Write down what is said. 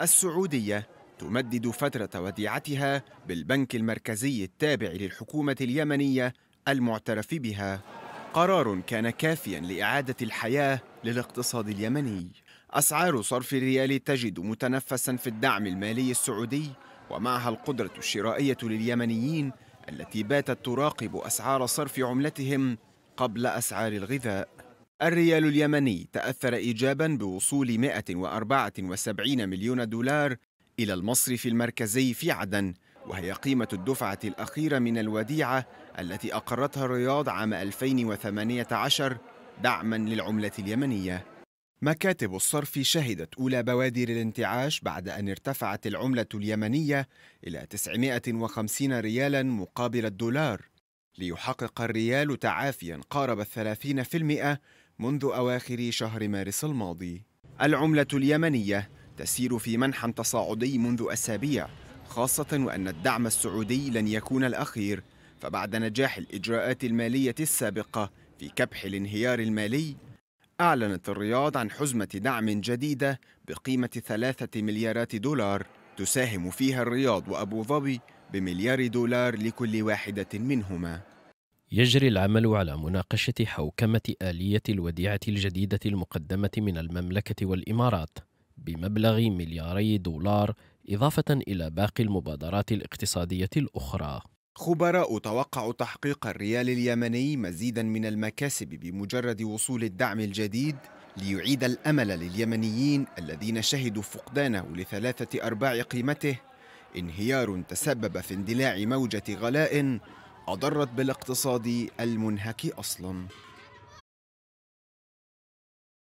السعودية تمدد فترة وديعتها بالبنك المركزي التابع للحكومة اليمنية المعترف بها قرار كان كافيا لإعادة الحياة للاقتصاد اليمني أسعار صرف الريال تجد متنفسا في الدعم المالي السعودي ومعها القدرة الشرائية لليمنيين التي باتت تراقب أسعار صرف عملتهم قبل أسعار الغذاء الريال اليمني تأثر إيجابا بوصول 174 مليون دولار إلى المصرف المركزي في عدن وهي قيمة الدفعة الأخيرة من الوديعة التي أقرتها الرياض عام 2018 دعما للعملة اليمنية. مكاتب الصرف شهدت أولى بوادر الانتعاش بعد أن ارتفعت العملة اليمنية إلى 950 ريالا مقابل الدولار ليحقق الريال تعافيا قارب الثلاثين في المئة منذ أواخر شهر مارس الماضي العملة اليمنية تسير في منحى تصاعدي منذ أسابيع خاصة وأن الدعم السعودي لن يكون الأخير فبعد نجاح الإجراءات المالية السابقة في كبح الانهيار المالي أعلنت الرياض عن حزمة دعم جديدة بقيمة ثلاثة مليارات دولار تساهم فيها الرياض وأبو ظبي بمليار دولار لكل واحدة منهما يجري العمل على مناقشة حوكمة آلية الوديعة الجديدة المقدمة من المملكة والإمارات بمبلغ ملياري دولار إضافة إلى باقي المبادرات الاقتصادية الأخرى. خبراء توقعوا تحقيق الريال اليمني مزيدا من المكاسب بمجرد وصول الدعم الجديد ليعيد الأمل لليمنيين الذين شهدوا فقدانه لثلاثة أرباع قيمته انهيار تسبب في اندلاع موجة غلاء أضرت بالاقتصاد المنهك أصلاً